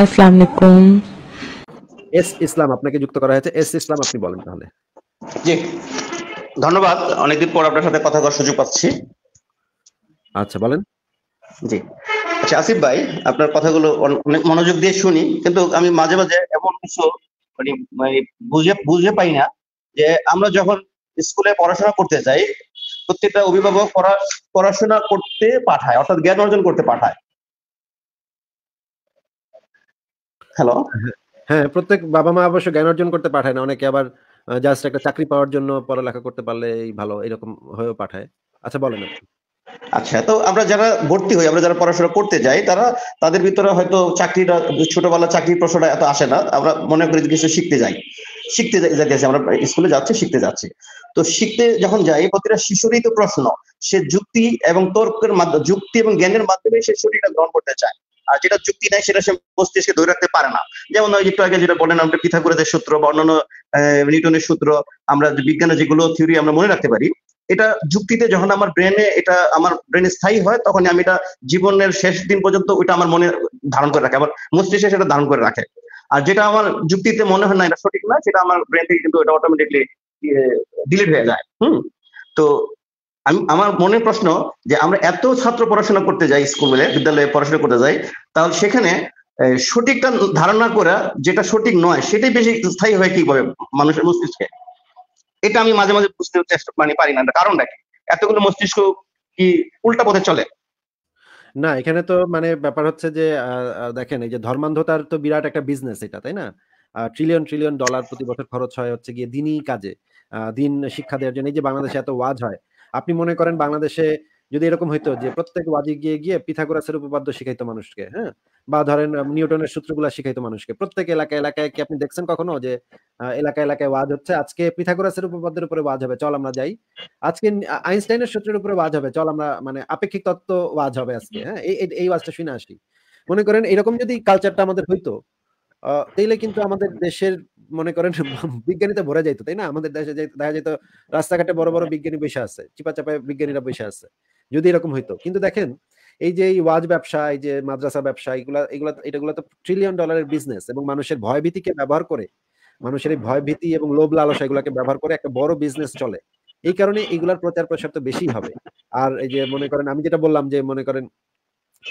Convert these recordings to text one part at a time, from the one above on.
আসসালামু আলাইকুম এস ইসলাম আপনাকে যুক্ত করা হয়েছে এস ইসলাম আপনি বলেন তাহলে জি ধন্যবাদ অনেকদিন পর আপনার সাথে কথা বলার সুযোগ পাচ্ছি আচ্ছা বলেন জি আচ্ছা আসিফ ভাই আপনার কথাগুলো অনেক মনোযোগ দিয়ে শুনি কিন্তু আমি মাঝে মাঝে এমন কিছু মানে, মানে বুঝে বুঝে পাই না যে আমরা যখন স্কুলে পড়াশোনা করতে যাই প্রত্যেকটা অভিভাবক পড়াশোনা করতে পাঠায় অর্থাৎ জ্ঞান অর্জন করতে পাঠায় হ্যালো হ্যাঁ প্রত্যেক বাবা মা অবশ্য জ্ঞান অর্জন করতে পাঠায় না অনেকে আবার জাস্ট একটা চাকরি পাওয়ার জন্য পড়ালেখা করতে পারলে ভালো এরকম হয়েও পাঠায় আচ্ছা বলেন আচ্ছা তো আমরা যারা ভর্তি হই আমরা যারা পড়াশোনা করতে যাই তারা তাদের ভিতরে হয়তো চাকরিটা ছোটবেলা চাকরির প্রশ্নটা এত আসে না আমরা মনে করি কিছু শিখতে যাই শিখতে যাই আমরা স্কুলে যাচ্ছি শিখতে যাচ্ছি তো শিখতে যখন যাই প্রতিটা শিশুরই তো প্রশ্ন সে যুক্তি এবং তর্কের মাধ্যমে যুক্তি এবং জ্ঞানের মাধ্যমে সে শরীরটা গ্রহণ করতে চায় আর যেটা যুক্তি নাই সেটা সে মস্তিষ্কে ধরে রাখতে পারে না যেমন ওই একটু আগে যেটা বললেন আমরা পিথাগোরাসের সূত্র বা অন্যান্য নিউটনের সূত্র আমরা বিজ্ঞানের যেগুলো থিওরি আমরা মনে রাখতে পারি এটা যুক্তিতে যখন আমার ব্রেনে এটা আমার ব্রেনে স্থায়ী হয় তখন আমি এটা জীবনের শেষ দিন পর্যন্ত ওইটা আমার মনে ধারণ করে রাখে আমার মস্তিষ্কে সেটা ধারণ করে রাখে আর যেটা আমার যুক্তিতে মনে হয় না এটা সঠিক না সেটা আমার ব্রেন থেকে কিন্তু এটা অটোমেটিকলি ডিলিট হয়ে যায় হুম তো আমি আমার মনে প্রশ্ন যে আমরা এত ছাত্র পড়াশোনা করতে যাই স্কুলে বিদ্যালয়ে পড়াশোনা করতে যাই তাহলে সেখানে সঠিকটা ধারণা করা যেটা সঠিক নয় সেটাই বেশি স্থায়ী হয় কি করে মানুষের মস্তিষ্কে এটা আমি মাঝে মাঝে বুঝতে চেষ্টা মানে পারি না কারণটা কি এতগুলো মস্তিষ্ক কি উল্টা পথে চলে না এখানে তো মানে ব্যাপার হচ্ছে যে দেখেন এই যে ধর্মান্ধতার তো বিরাট একটা বিজনেস এটা তাই না ট্রিলিয়ন ট্রিলিয়ন ডলার প্রতি বছর খরচ হয় হচ্ছে গিয়ে দিনই কাজে দিন শিক্ষা দেওয়ার জন্য এই যে বাংলাদেশে এত ওয়াজ হয় আপনি মনে করেন বাংলাদেশে যদি এরকম হইতো যে প্রত্যেক ওয়াজি গিয়ে গিয়ে পিথাগোরাসের উপপাদ্য শিখাইতো মানুষকে হ্যাঁ বা ধরেন নিউটনের সূত্রগুলা শিখাইতো মানুষকে প্রত্যেক এলাকা এলাকায় কি আপনি দেখছেন কখনো যে এলাকা এলাকায় ওয়াজ হচ্ছে আজকে পিথাগোরাসের উপপাদ্যের উপরে ওয়াজ হবে চল আমরা যাই আজকে আইনস্টাইনের সূত্রের উপরে ওয়াজ হবে চল আমরা মানে আপেক্ষিক তত্ত্ব ওয়াজ হবে আজকে হ্যাঁ এই ওয়াজটা শুনে আসি মনে করেন এরকম যদি কালচারটা আমাদের হইতো আহ তাইলে কিন্তু আমাদের দেশের মনে করেন বিজ্ঞানীতে ভরা যাইতো তাই না আমাদের দেশে দেখা যেত রাস্তাঘাটে বড় বড় হ্যাঁ। বিজ্ঞানী বসে আছে চিপা চাপায় বিজ্ঞানীরা বসে আছে যদি এরকম হইতো কিন্তু দেখেন এই যে এই ওয়াজ ব্যবসা এই যে মাদ্রাসা ব্যবসা এগুলা এগুলা এটাগুলো তো ট্রিলিয়ন ডলারের বিজনেস এবং মানুষের ভয় ভীতিকে ব্যবহার করে মানুষের এই হ্যাঁ। ভয় ভীতি এবং লোভ লালসা এগুলাকে ব্যবহার করে একটা বড় বিজনেস চলে এই কারণে এগুলার প্রচার প্রসার তো বেশি হবে আর এই যে মনে করেন আমি যেটা বললাম যে মনে করেন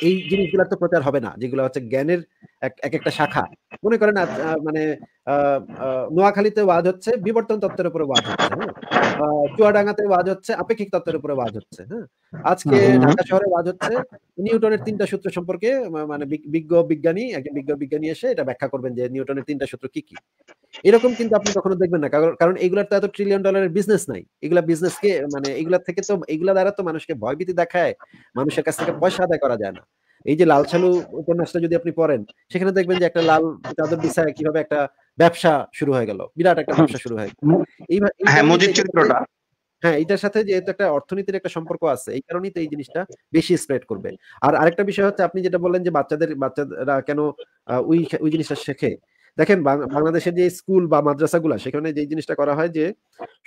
এই জিনিসগুলো তো প্রচার হবে না যেগুলো হচ্ছে জ্ঞানের এক একটা শাখা মনে করেন মানে নোয়াখালীতে ওয়াজ হচ্ছে বিবর্তন তত্ত্বের উপরে ওয়াজ হচ্ছে হ্যাঁ? চুয়াডাঙ্গাতে ওয়াজ হচ্ছে আপেক্ষিক তত্ত্বের উপরে ওয়াজ হচ্ছে হ্যাঁ আজকে ঢাকা শহরে ওয়াজ হচ্ছে নিউটনের তিনটা সূত্র সম্পর্কে মানে বিজ্ঞ বিজ্ঞানী একজন বিজ্ঞ বিজ্ঞানী এসে এটা ব্যাখ্যা করবেন যে নিউটনের তিনটা সূত্র কি কি এরকম কিন্তু আপনি কখনো দেখবেন না কারণ এগুলার তো এত ট্রিলিয়ন ডলারের বিজনেস নাই এগুলা বিজনেস কে মানে এগুলা থেকে তো এগুলা দ্বারা তো মানুষকে ভয়ভীতি দেখায় মানুষের কাছ থেকে পয়সা আদায় করা যায় না এই যে লাল সালু উপন্যাসটা যদি আপনি পড়েন সেখানে দেখবেন যে একটা লাল চাদর বিছায় কিভাবে একটা ব্যবসা শুরু হয়ে গেল বিরাট একটা ব্যবসা শুরু হয়ে গেল হ্যাঁ, চিত্রটা হ্যাঁ এটার সাথে যেহেতু একটা অর্থনীতির একটা সম্পর্ক আছে এই কারণেই তো এই জিনিসটা বেশি স্প্রেড করবে আর আরেকটা বিষয় হচ্ছে আপনি যেটা বললেন যে বাচ্চাদের বাচ্চারা কেন ওই ওই জিনিসটা শেখে দেখেন হ্যাঁ। বাংলাদেশের যে স্কুল বা মাদ্রাসাগুলা সেখানে যে জিনিসটা করা হয় যে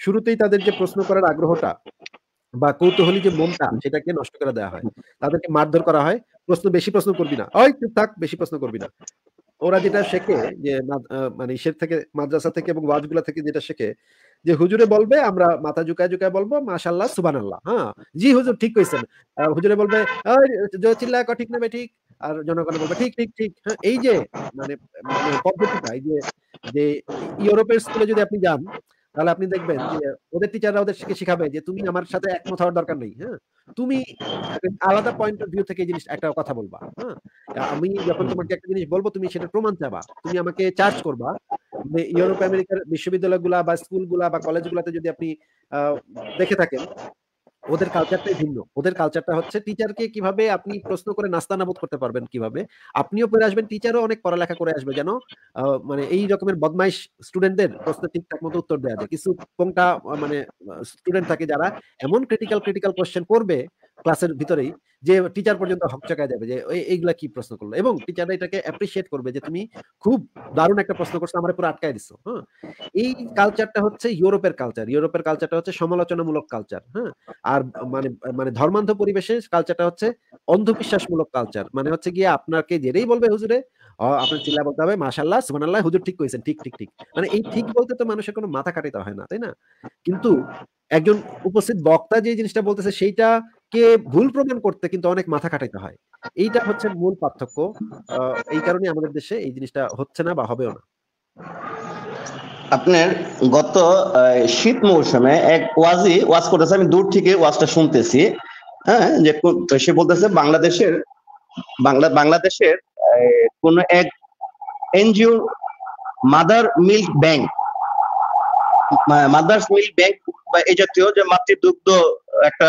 শুরুতেই তাদের যে প্রশ্ন করার আগ্রহটা বা কৌতূহলী যে মনটা সেটাকে নষ্ট করে দেওয়া হয় তাদেরকে মারধর করা হয় প্রশ্ন বেশি প্রশ্ন করবি না ওই থাক বেশি প্রশ্ন করবি না ওরা যেটা শেখে যে মানে ইসের থেকে মাদ্রাসা থেকে এবং ওয়াজগুলা থেকে যেটা শেখে যে হুজুরে বলবে আমরা মাথা জুকায় জুকায় বলবো মাশাল্লাহ সুবান আল্লাহ হ্যাঁ জি হুজুর ঠিক কইছেন হুজুরে বলবে চিল্লা ঠিক না ঠিক আর জনগণ বলবে ঠিক ঠিক ঠিক হ্যাঁ এই যে মানে, মানে পদ্ধতিটা এই যে যে ইউরোপের স্কুলে যদি আপনি যান তাহলে আপনি দেখবেন যে ওদের টিচাররা ওদেরকে শিখাবে যে তুমি আমার সাথে একমত হওয়ার দরকার নেই হ্যাঁ তুমি আলাদা পয়েন্ট অফ ভিউ থেকে জিনিস একটা কথা বলবা হ্যাঁ আমি যখন তোমাকে একটা জিনিস বলবো তুমি সেটা প্রমাণ চাবা তুমি আমাকে চার্জ করবা যে ইউরোপ আমেরিকার বিশ্ববিদ্যালয়গুলা বা স্কুলগুলা বা কলেজগুলাতে যদি আপনি দেখে থাকেন ওদের কালচারটাই ভিন্ন ওদের কালচারটা হচ্ছে টিচারকে কিভাবে আপনি প্রশ্ন করে নাস্তা নাবোধ করতে পারবেন কিভাবে আপনিও পড়ে আসবেন টিচারও অনেক পড়ালেখা করে আসবে যেন মানে এই রকমের বদমাইশ স্টুডেন্টদের প্রশ্ন ঠিকঠাক মতো উত্তর দেওয়া যায় কিছু কোনটা মানে স্টুডেন্ট থাকে যারা এমন ক্রিটিক্যাল ক্রিটিক্যাল কোয়েশ্চেন করবে ক্লাসের ভিতরেই যে টিচার পর্যন্ত হকচকায় যাবে যে এইগুলা কি প্রশ্ন করলো এবং টিচাররা এটাকে অ্যাপ্রিসিয়েট করবে যে তুমি খুব দারুণ একটা প্রশ্ন করছো আমার পুরো আটকায় দিছো হ্যাঁ এই কালচারটা হচ্ছে ইউরোপের কালচার ইউরোপের কালচারটা হচ্ছে সমালোচনামূলক কালচার হ্যাঁ আর মানে মানে ধর্মান্ধ পরিবেশে কালচারটা হচ্ছে অন্ধবিশ্বাসমূলক কালচার মানে হচ্ছে গিয়ে আপনাকে যেটাই বলবে হুজুরে আপনার চিল্লা বলতে হবে মাসাল্লাহ সুবহানাল্লাহ হুজুর ঠিক করেছেন ঠিক ঠিক ঠিক মানে এই ঠিক বলতে তো মানুষের কোনো মাথা কাটিতে হয় না তাই না কিন্তু একজন উপস্থিত বক্তা যে জিনিসটা বলতেছে সেইটা কে ভুল প্রমাণ করতে কিন্তু অনেক মাথা খাটাইতে হয় এইটা হচ্ছে মূল পার্থক্য এই কারণে আমাদের দেশে এই জিনিসটা হচ্ছে না বা হবেও না আপনার গত শীত মৌসুমে এক ওয়াজি ওয়াজ করতেছে আমি দূর থেকে ওয়াজটা শুনতেছি হ্যাঁ যে সে বলতেছে বাংলাদেশের বাংলা বাংলাদেশের কোন এক NGO mother milk bank mother's milk bank বা এই জাতীয় যে মাতৃ দুগ্ধ একটা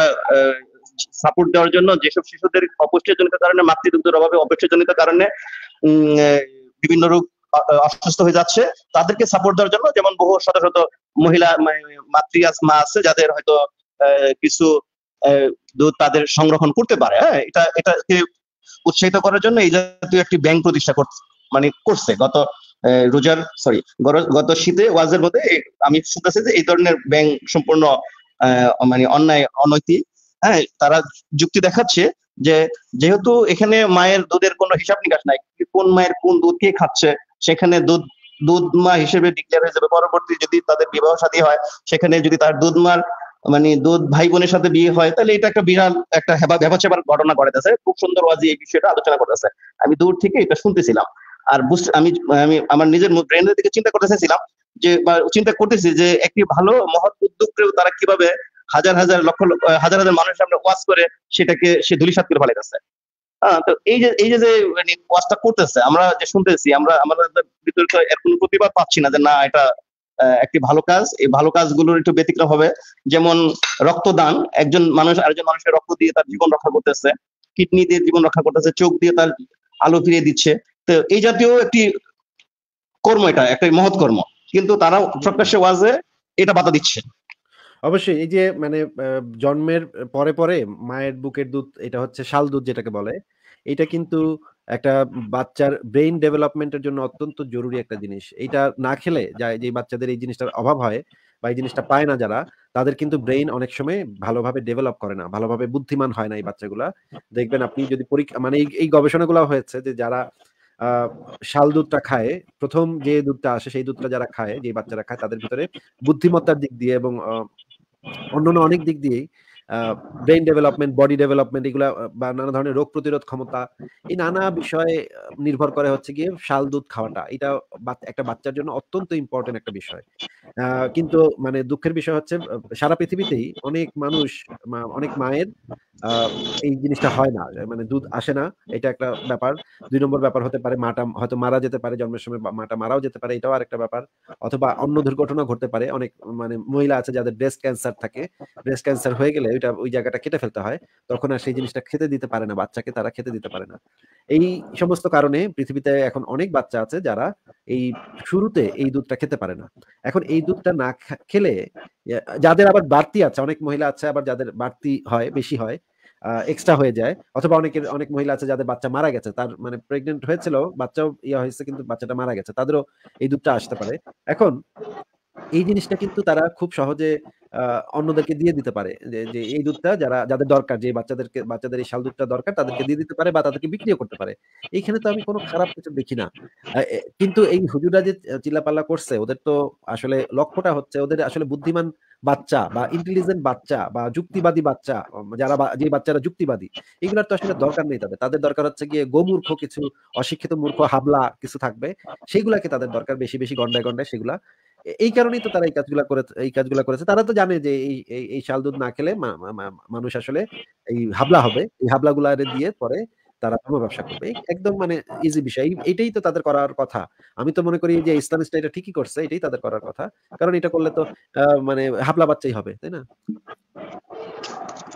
সাপোর্ট দেওয়ার জন্য যেসব শিশুদের অপুষ্টিজনিত কারণে মাতৃদুগ্ধের অভাবে অপুষ্টিজনিত কারণে বিভিন্ন রোগ অসুস্থ হয়ে যাচ্ছে তাদেরকে সাপোর্ট দেওয়ার জন্য যেমন বহু শত শত মহিলা মানে, মাতৃ মা আছে যাদের হয়তো কিছু দুধ তাদের সংরক্ষণ করতে পারে হ্যাঁ এটা এটাকে উৎসাহিত করার জন্য এই জাতীয় একটি ব্যাংক প্রতিষ্ঠা করছে মানে করছে গত রোজার সরি গত শীতে ওয়াজের মধ্যে আমি শুনতেছি যে এই ধরনের ব্যাংক সম্পূর্ণ মানে অন্যায় অনৈতিক হ্যাঁ তারা যুক্তি দেখাচ্ছে যে যেহেতু এখানে মায়ের দুধের কোনো হিসাব নিকাশ নাই কোন মায়ের কোন দুধ কে খাচ্ছে সেখানে দুধ দুধ মা হিসেবে ডিক্লেয়ার হয়ে যাবে পরবর্তী যদি তাদের বিবাহ সাথী হয় সেখানে যদি তার দুধ মার মানে দুধ ভাই বোনের সাথে বিয়ে হয় তাহলে এটা একটা বিরাট একটা হেবা ব্যবচাবার ঘটনা দেশে খুব সুন্দর ওয়াজি এই বিষয়টা আলোচনা করতেছে আমি দূর থেকে এটা শুনতেছিলাম আর বুঝতে আমি আমি আমার নিজের ব্রেনের দিকে চিন্তা করতেছিলাম যে চিন্তা করতেছি যে একটি ভালো মহৎ উদ্যোগ তারা কিভাবে হাজার হাজার লক্ষ হাজার হাজার মানুষ সামনে ওয়াজ করে সেটাকে সে ধুলি সাত করে ফেলে গেছে হ্যাঁ, তো এই যে এই যে যে মানে ওয়াজটা করতেছে আমরা যে শুনতেছি আমরা আমাদের বিতর্ক এর কোনো প্রতিবাদ পাচ্ছি না যে না এটা একটি ভালো কাজ এই ভালো কাজগুলোর একটু ব্যতিক্রম হবে যেমন রক্তদান একজন মানুষ আরেকজন মানুষের রক্ত দিয়ে তার জীবন রক্ষা করতেছে কিডনি দিয়ে জীবন রক্ষা করতেছে চোখ দিয়ে তার আলো ফিরিয়ে দিচ্ছে তো এই জাতীয় একটি কর্ম এটা একটা মহৎ কর্ম কিন্তু তারা প্রকাশ্যে ওয়াজে এটা বাধা দিচ্ছে অবশ্যই এই যে মানে আহ, জন্মের পরে, পরে মায়ের বুকের দুধ এটা হচ্ছে শাল দুধ যেটাকে বলে। এটা কিন্তু একটা বাচ্চার ব্রেইন ডেভেলপমেন্টের এর জন্য অত্যন্ত জরুরি একটা জিনিস। এটা না খেলে যা যে বাচ্চাদের এই জিনিসটার অভাব হয় বা এই জিনিসটা পায় না যারা, তাদের কিন্তু ব্রেইন অনেক সময় ভালোভাবে ডেভেলপ করে না। ভালোভাবে বুদ্ধিমান হয় না এই বাচ্চাগুলা। দেখবেন আপনি যদি পরীক্ষা মানে এই এই হয়েছে যে যারা আহ শাল দুধটা খায়, প্রথম যে দুধটা আসে সেই দুধটা যারা খায়, যে বাচ্চারা খায় তাদের ভিতরে বুদ্ধিমত্তার দিক দিয়ে এবং অন্যান্য অনেক দিক দিয়েই ব্রেন ডেভেলপমেন্ট বডি ডেভেলপমেন্ট এগুলো বা নানা ধরনের রোগ প্রতিরোধ ক্ষমতা এই নানা বিষয়ে নির্ভর করে হচ্ছে গিয়ে শাল দুধ খাওয়াটা এটা একটা বাচ্চার জন্য অত্যন্ত ইম্পর্টেন্ট একটা বিষয় কিন্তু মানে দুঃখের বিষয় হচ্ছে সারা পৃথিবীতেই অনেক মানুষ অনেক মায়ের এই জিনিসটা হয় না মানে দুধ আসে না এটা একটা ব্যাপার দুই নম্বর ব্যাপার হতে পারে মাটা হয়তো মারা যেতে পারে জন্মের সময় মাটা মারাও যেতে পারে এটাও আরেকটা ব্যাপার অথবা অন্য দুর্ঘটনা ঘটতে পারে অনেক মানে মহিলা আছে যাদের ব্রেস্ট ক্যান্সার থাকে ব্রেস্ট ক্যান্সার হয়ে গেলে ওইটা ওই জায়গাটা কেটে ফেলতে হয় তখন আর সেই জিনিসটা খেতে দিতে পারে না বাচ্চাকে তারা খেতে দিতে পারে না এই সমস্ত কারণে পৃথিবীতে এখন অনেক বাচ্চা আছে যারা এই শুরুতে এই দুধটা খেতে পারে না এখন এই দুধটা না খেলে যাদের আবার বাড়তি আছে অনেক মহিলা আছে আবার যাদের বাড়তি হয় বেশি হয় এক্সট্রা হয়ে যায় অথবা অনেকের অনেক মহিলা আছে যাদের বাচ্চা মারা গেছে তার মানে প্রেগনেন্ট হয়েছিল বাচ্চাও ইয়ে হয়েছে কিন্তু বাচ্চাটা মারা গেছে তাদেরও এই দুধটা আসতে পারে এখন এই জিনিসটা কিন্তু তারা খুব সহজে অন্যদেরকে দিয়ে দিতে পারে যে এই দুধটা যারা যাদের দরকার যে বাচ্চাদেরকে বাচ্চাদের এই শাল দুধটা দরকার তাদেরকে দিয়ে দিতে পারে বা তাদেরকে বিক্রিও করতে পারে এইখানে তো আমি কোনো খারাপ কিছু দেখি না কিন্তু এই হুজুরা যে চিল্লাপাল্লা করছে ওদের তো আসলে লক্ষ্যটা হচ্ছে ওদের আসলে বুদ্ধিমান বাচ্চা বা ইন্টেলিজেন্ট বাচ্চা বা যুক্তিবাদী বাচ্চা যারা যে বাচ্চারা যুক্তিবাদী এগুলোর তো আসলে দরকার নেই তাদের তাদের দরকার হচ্ছে গিয়ে গোমূর্খ কিছু অশিক্ষিত মূর্খ হাবলা কিছু থাকবে সেগুলাকে তাদের দরকার বেশি বেশি গন্ডায় গন্ডায় সেগুলা এই কারণেই তো তারা এই কাজগুলা করে এই কাজগুলা করেছে তারা তো জানে যে এই এই শাল দুধ না খেলে মানুষ আসলে এই হাবলা হবে এই হাবলাগুলা দিয়ে পরে তারা ধর্ম ব্যবসা করবে একদম মানে ইজি বিষয় এটাই তো তাদের করার কথা আমি তো মনে করি যে এটা ঠিকই করছে এটাই তাদের করার কথা কারণ এটা করলে তো মানে হাবলা বাচ্চাই হবে তাই না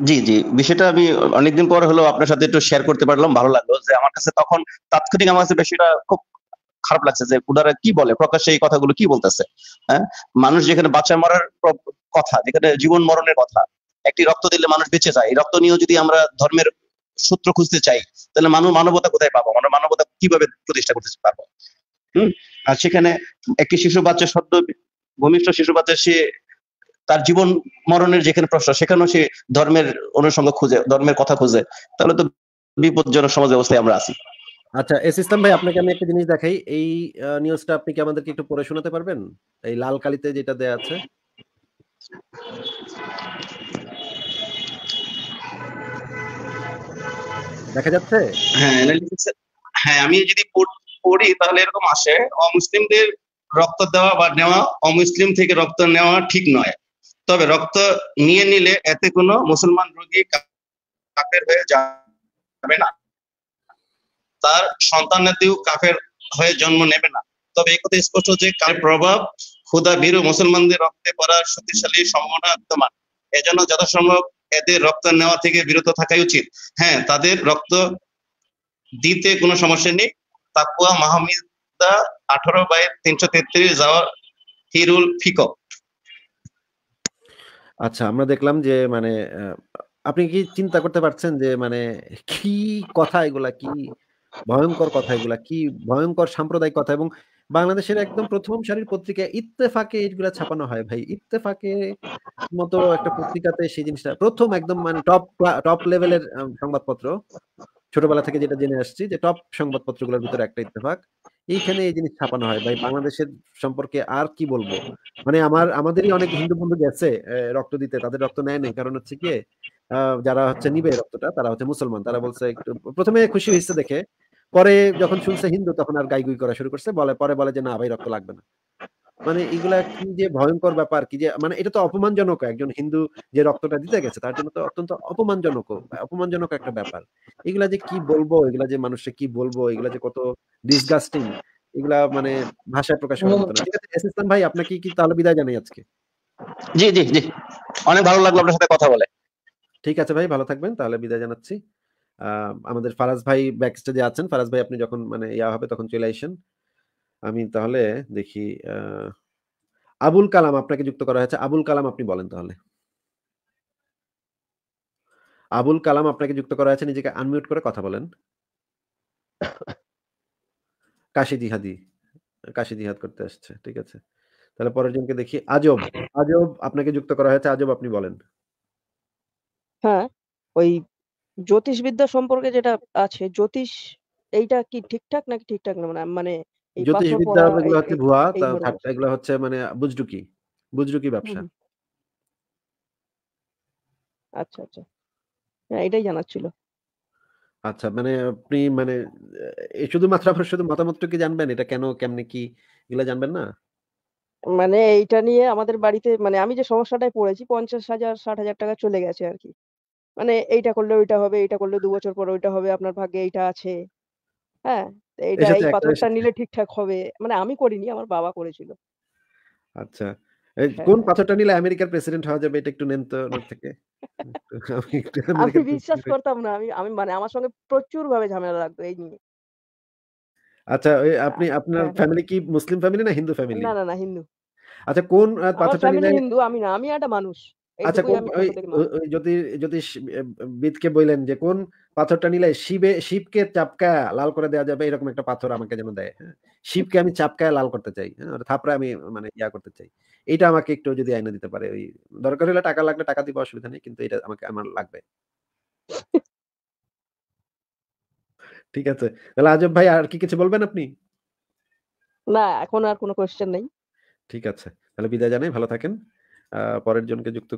জি জি বিষয়টা আমি অনেকদিন পর হলো আপনার সাথে একটু শেয়ার করতে পারলাম ভালো লাগলো যে আমার কাছে তখন তাৎক্ষণিক আমার কাছে বেশিটা খুব খারাপ লাগছে যে উনারা কি বলে প্রকাশ্যে এই কথাগুলো কি বলতেছে হ্যাঁ মানুষ যেখানে বাচ্চা মরার কথা যেখানে জীবন মরণের কথা একটি রক্ত দিলে মানুষ বেঁচে যায় এই রক্ত নিয়েও যদি আমরা ধর্মের সূত্র খুঁজতে চাই তাহলে মানুষ মানবতা কোথায় পাবো আমরা মানবতা কিভাবে প্রতিষ্ঠা করতে পারবো হম আর সেখানে একটি শিশু বাচ্চা সদ্য ভূমিষ্ঠ শিশু বাচ্চা সে তার জীবন মরণের যেখানে প্রশ্ন সেখানেও সে ধর্মের অনুষঙ্গ খুঁজে ধর্মের কথা খুঁজে তাহলে তো বিপজ্জনক সমাজ ব্যবস্থায় আমরা আছি আচ্ছা এস ইসলাম ভাই আপনাকে আমি একটা জিনিস দেখাই এই নিউজটা আপনি কি আমাদেরকে একটু পড়ে শোনাতে পারবেন এই লাল কালিতে যেটা দেয়া আছে দেখা যাচ্ছে হ্যাঁ হ্যাঁ আমি যদি পড়ি তাহলে এরকম আসে অমুসলিমদের রক্ত দেওয়া বা নেওয়া অমুসলিম থেকে রক্ত নেওয়া ঠিক নয় তবে রক্ত নিয়ে নিলে এতে কোনো মুসলমান রোগী কাফের হয়ে যাবে না তার সন্তানাদিও কাফের হয়ে জন্ম নেবে না তবে এই কথা স্পষ্ট যে কার প্রভাব ক্ষুদা ভীরু মুসলমানদের রক্তে পড়ার শক্তিশালী সম্ভাবনা বিদ্যমান এজন্য যথাসম্ভব এদের রক্ত নেওয়া থেকে বিরত থাকাই উচিত হ্যাঁ তাদের রক্ত দিতে কোনো সমস্যা নেই তাকুয়া মাহমিদা আঠারো বাই তিনশো তেত্রিশ যাওয়ার হিরুল ফিক আচ্ছা আমরা দেখলাম যে মানে আপনি কি চিন্তা করতে পারছেন যে মানে কি কথা এগুলা কি ভয়ঙ্কর কথা এগুলা কি ভয়ঙ্কর সাম্প্রদায়িক কথা এবং বাংলাদেশের একদম প্রথম সারির পত্রিকা ইত্তেফাকে এইগুলা ছাপানো হয় ভাই ইত্তেফাকে মতো একটা পত্রিকাতে সেই জিনিসটা প্রথম একদম মানে টপ টপ লেভেলের সংবাদপত্র ছোটবেলা থেকে যেটা জেনে আসছি যে টপ সংবাদপত্রগুলোর ভিতরে একটা ইত্তেফাক এইখানে এই জিনিস ছাপানো হয় ভাই বাংলাদেশের সম্পর্কে আর কি বলবো মানে আমার আমাদেরই অনেক হিন্দু বন্ধু গেছে রক্ত দিতে তাদের রক্ত নেয় নাই কারণ হচ্ছে কি যারা হচ্ছে নিবে রক্তটা তারা হচ্ছে মুসলমান তারা বলছে একটু প্রথমে খুশি হয়েছে দেখে পরে যখন শুনছে হিন্দু তখন আর গাইগুই করা শুরু করছে বলে পরে বলে যে না ভাই রক্ত লাগবে না মানে এগুলা কি যে ভয়ঙ্কর ব্যাপার কি যে মানে এটা তো অপমানজনক একজন হিন্দু যে রক্তটা দিতে গেছে তার জন্য তো অত্যন্ত অপমানজনক অপমানজনক একটা ব্যাপার এগুলা যে কি বলবো এগুলা যে মানুষকে কি বলবো এগুলা যে কত ডিসগাস্টিং এগুলা মানে ভাষায় প্রকাশ করার ভাই আপনাকে কি তাহলে বিদায় জানাই আজকে জি জি জি অনেক ভালো লাগলো আপনার সাথে কথা বলে ঠিক আছে ভাই ভালো থাকবেন তাহলে বিদায় জানাচ্ছি আমাদের ফারাজ ভাই ব্যাক স্টেজে আছেন ফারাজ ভাই আপনি যখন মানে ইয়া হবে তখন চলে আসেন আমি তাহলে দেখি আবুল কালাম আপনাকে যুক্ত করা হয়েছে আবুল কালাম আপনি বলেন তাহলে আবুল কালাম আপনাকে যুক্ত করা হয়েছে নিজেকে আনমিউট করে কথা বলেন কাশি জিহাদি কাশি জিহাদ করতে আসছে ঠিক আছে তাহলে পরের জনকে দেখি আজব আজব আপনাকে যুক্ত করা হয়েছে আজব আপনি বলেন হ্যাঁ ওই জ্যোতিষবিদ্যা সম্পর্কে যেটা আছে জ্যোতিষ এইটা কি ঠিকঠাক নাকি ঠিকঠাক না মানে, মানে জ্যোতিষবিদ্যা এগুলো হচ্ছে ভুয়া এগুলো হচ্ছে মানে বুজরুকি বুজরুকি ব্যবসা আচ্ছা আচ্ছা হ্যাঁ এটাই জানার ছিল আচ্ছা মানে আপনি মানে শুধুমাত্র আপনার শুধু মতামতটা কি জানবেন এটা কেন কেমনে কি এগুলো জানবেন না মানে এইটা নিয়ে আমাদের বাড়িতে মানে আমি যে সমস্যাটায় পড়েছি পঞ্চাশ হাজার ষাট হাজার টাকা চলে গেছে আর কি মানে এইটা করলে ওইটা হবে এইটা করলে দু বছর পর ওইটা হবে আপনার ভাগ্যে এইটা আছে হ্যাঁ এইটা এই পাথরটা নিলে ঠিকঠাক হবে মানে আমি করিনি আমার বাবা করেছিল আচ্ছা হ্যাঁ। কোন পাথরটা নিলে আমেরিকার প্রেসিডেন্ট হওয়া যাবে এটা একটু নেন তো থেকে আমি বিশ্বাস করতাম না আমি আমি মানে আমার সঙ্গে প্রচুর ভাবে ঝামেলা লাগতো এই নিয়ে আচ্ছা আপনি আপনার ফ্যামিলি কি মুসলিম ফ্যামিলি না হিন্দু ফ্যামিলি না না না হিন্দু আচ্ছা কোন পাথরটা নিলে হিন্দু আমি না আমি একটা মানুষ আচ্ছা কোন যদি যদি বিদকে বললেন যে কোন পাথরটা নিলে শিবে শিবকে চাপকা লাল করে দেওয়া যাবে এরকম একটা পাথর আমাকে যেন দেয় হ্যাঁ? শিবকে আমি লাল করতে চাই হ্যাঁ? থাপড়া আমি মানে ইয়া করতে চাই এটা আমাকে একটু যদি আইনে দিতে পারে ওই দরকার হলে টাকা লাগলে টাকা দিব অসুবিধা নেই কিন্তু এটা আমাকে আমার লাগবে ঠিক আছে তাহলে আজব ভাই আর কি কিছু বলবেন আপনি না এখন আর কোনো কোয়েশ্চেন নেই ঠিক আছে তাহলে বিদায় জানাই ভালো থাকেন পরের জনকে যুক্ত